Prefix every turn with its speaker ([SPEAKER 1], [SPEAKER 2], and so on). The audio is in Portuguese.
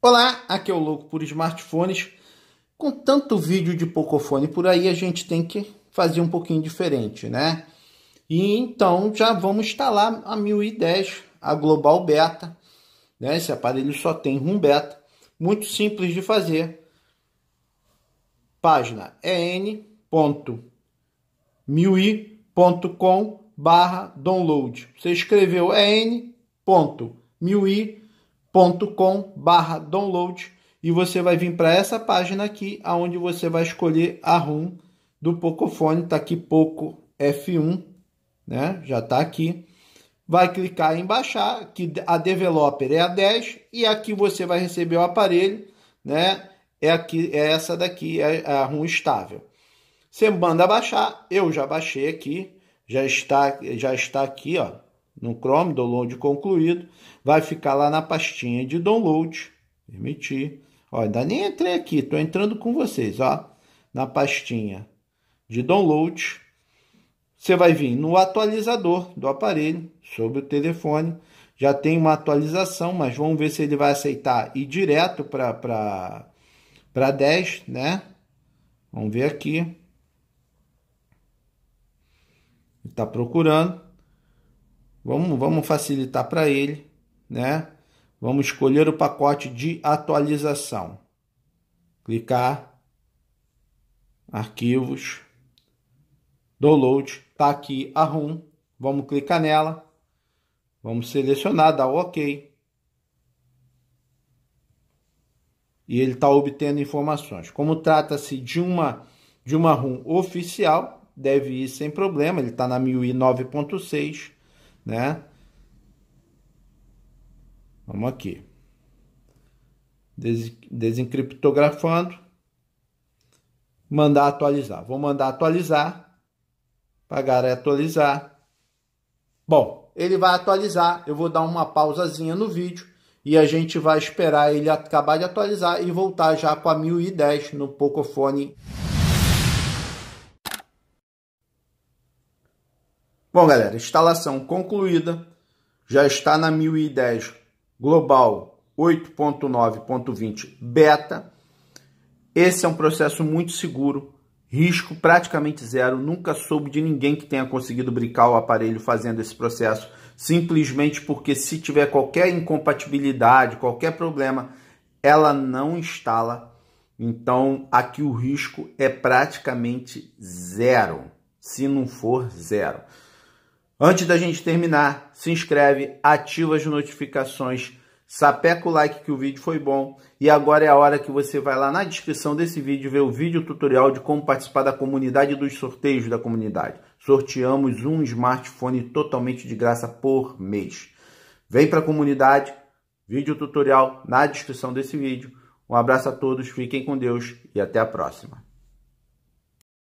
[SPEAKER 1] Olá, aqui é o Louco por Smartphones. Com tanto vídeo de pocofone por aí, a gente tem que fazer um pouquinho diferente, né? E então já vamos instalar a 1010, a Global Beta, né? Esse aparelho só tem um Beta, muito simples de fazer. Página en.mui.com barra download. Você escreveu en.mui.com com/barra download e você vai vir para essa página aqui, aonde você vai escolher a ROM do Pocophone, tá aqui Poco F1, né? Já tá aqui. Vai clicar em baixar, que a developer é a 10 e aqui você vai receber o aparelho, né? É aqui, é essa daqui, é a ROM estável. Você manda baixar, eu já baixei aqui, já está, já está aqui, ó no Chrome, download concluído, vai ficar lá na pastinha de download, permitir. Ó, ainda nem entrei aqui, estou entrando com vocês, ó, na pastinha de download. Você vai vir no atualizador do aparelho, sobre o telefone. Já tem uma atualização, mas vamos ver se ele vai aceitar ir direto para 10, né? Vamos ver aqui. Está procurando. Vamos, vamos facilitar para ele, né? Vamos escolher o pacote de atualização. Clicar, arquivos, download, tá aqui a ROM. Vamos clicar nela, vamos selecionar, dar OK. E ele está obtendo informações. Como trata-se de uma de uma ROM oficial, deve ir sem problema, ele está na 1009.6 né? Vamos aqui. Des desencriptografando. Mandar atualizar. Vou mandar atualizar. Pagar é atualizar. Bom, ele vai atualizar. Eu vou dar uma pausazinha no vídeo e a gente vai esperar ele acabar de atualizar e voltar já com a 1010 no Pocophone. Bom, galera, instalação concluída. Já está na 1010 Global 8.9.20 Beta. Esse é um processo muito seguro, risco praticamente zero. Nunca soube de ninguém que tenha conseguido brincar o aparelho fazendo esse processo, simplesmente porque se tiver qualquer incompatibilidade, qualquer problema, ela não instala. Então, aqui o risco é praticamente zero, se não for zero. Antes da gente terminar, se inscreve, ativa as notificações, sapeca o like que o vídeo foi bom e agora é a hora que você vai lá na descrição desse vídeo ver o vídeo tutorial de como participar da comunidade dos sorteios da comunidade. Sorteamos um smartphone totalmente de graça por mês. Vem para a comunidade, vídeo tutorial na descrição desse vídeo. Um abraço a todos, fiquem com Deus e até a próxima.